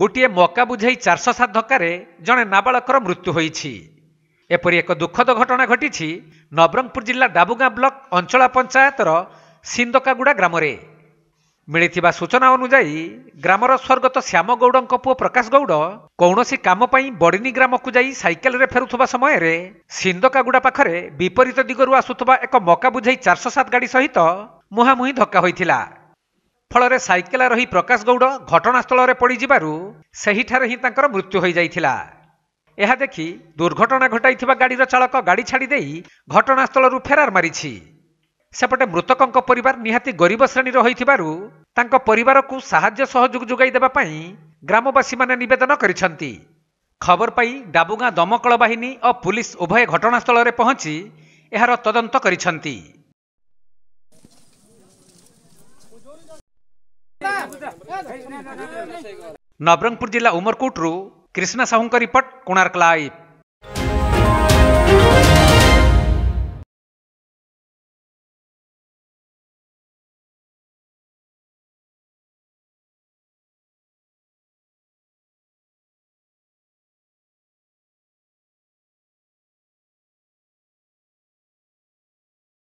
ଗୋଟିଏ ମକା ବୁଝାଇ ଚାରିଶହ ସାତ ଧକ୍କାରେ ଜଣେ ନାବାଳକର ମୃତ୍ୟୁ ହୋଇଛି ଏପରି ଏକ ଦୁଃଖଦ ଘଟଣା ଘଟିଛି ନବରଙ୍ଗପୁର ଜିଲ୍ଲା ଡାବୁଗାଁ ବ୍ଲକ ଅଞ୍ଚଳ ପଞ୍ଚାୟତର ସିନ୍ଦକାଗୁଡ଼ା ଗ୍ରାମରେ ମିଳିଥିବା ସୂଚନା ଅନୁଯାୟୀ ଗ୍ରାମର ସ୍ୱର୍ଗତ ଶ୍ୟାମ ଗୌଡ଼ଙ୍କ ପୁଅ ପ୍ରକାଶ ଗୌଡ଼ କୌଣସି କାମ ପାଇଁ ବଡ଼ିନୀ ଗ୍ରାମକୁ ଯାଇ ସାଇକେଲରେ ଫେରୁଥିବା ସମୟରେ ସିନ୍ଦକାଗୁଡ଼ା ପାଖରେ ବିପରୀତ ଦିଗରୁ ଆସୁଥିବା ଏକ ମକା ବୁଝାଇ ଚାରିଶହ ସାତ ଗାଡ଼ି ସହିତ ମୁହାଁମୁହିଁ ଧକ୍କା ହୋଇଥିଲା ଫଳରେ ସାଇକେଲ ରହି ପ୍ରକାଶ ଗୌଡ଼ ଘଟଣାସ୍ଥଳରେ ପଡ଼ିଯିବାରୁ ସେହିଠାରେ ହିଁ ତାଙ୍କର ମୃତ୍ୟୁ ହୋଇଯାଇଥିଲା ଏହା ଦେଖି ଦୁର୍ଘଟଣା ଘଟାଇଥିବା ଗାଡ଼ିର ଚାଳକ ଗାଡ଼ି ଛାଡ଼ି ଦେଇ ଘଟଣାସ୍ଥଳରୁ ଫେରାର ମାରିଛି ସେପଟେ ମୃତକଙ୍କ ପରିବାର ନିହାତି ଗରିବ ଶ୍ରେଣୀର ହୋଇଥିବାରୁ ତାଙ୍କ ପରିବାରକୁ ସାହାଯ୍ୟ ସହଯୋଗ ଯୋଗାଇ ଦେବା ପାଇଁ ଗ୍ରାମବାସୀମାନେ ନିବେଦନ କରିଛନ୍ତି ଖବର ପାଇ ଡାବୁଗାଁ ଦମକଳ ବାହିନୀ ଓ ପୁଲିସ୍ ଉଭୟ ଘଟଣାସ୍ଥଳରେ ପହଞ୍ଚି ଏହାର ତଦନ୍ତ କରିଛନ୍ତି नवरंगपुर जिला उमरकोटू कृष्ण साहू का रिपोर्ट कोणार्क लाइव